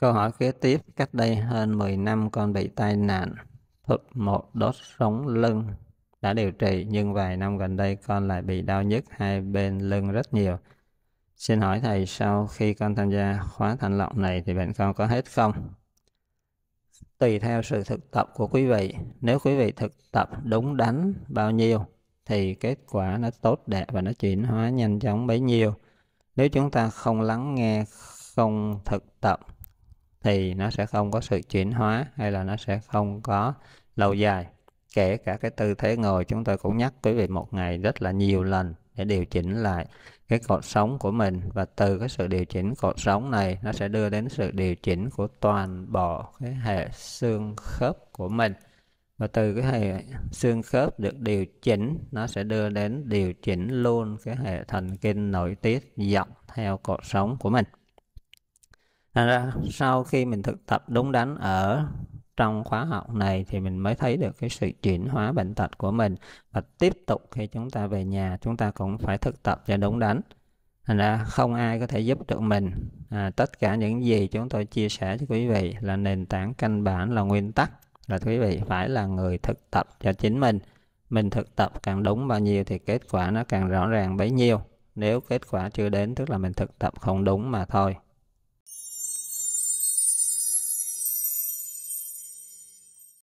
Câu hỏi kế tiếp, cách đây hơn 10 năm con bị tai nạn, thuật một đốt sống lưng, đã điều trị nhưng vài năm gần đây con lại bị đau nhức hai bên lưng rất nhiều. Xin hỏi thầy sau khi con tham gia khóa thanh lọc này thì bệnh con có hết không? Tùy theo sự thực tập của quý vị, nếu quý vị thực tập đúng đắn bao nhiêu thì kết quả nó tốt đẹp và nó chuyển hóa nhanh chóng bấy nhiêu. Nếu chúng ta không lắng nghe, không thực tập thì nó sẽ không có sự chuyển hóa hay là nó sẽ không có lâu dài kể cả cái tư thế ngồi chúng tôi cũng nhắc quý vị một ngày rất là nhiều lần để điều chỉnh lại cái cột sống của mình và từ cái sự điều chỉnh cột sống này nó sẽ đưa đến sự điều chỉnh của toàn bộ cái hệ xương khớp của mình và từ cái hệ xương khớp được điều chỉnh nó sẽ đưa đến điều chỉnh luôn cái hệ thần kinh nội tiết dọc theo cột sống của mình thành ra sau khi mình thực tập đúng đắn ở trong khóa học này thì mình mới thấy được cái sự chuyển hóa bệnh tật của mình và tiếp tục khi chúng ta về nhà chúng ta cũng phải thực tập cho đúng đắn thành ra không ai có thể giúp được mình à, tất cả những gì chúng tôi chia sẻ cho quý vị là nền tảng căn bản là nguyên tắc là quý vị phải là người thực tập cho chính mình mình thực tập càng đúng bao nhiêu thì kết quả nó càng rõ ràng bấy nhiêu nếu kết quả chưa đến tức là mình thực tập không đúng mà thôi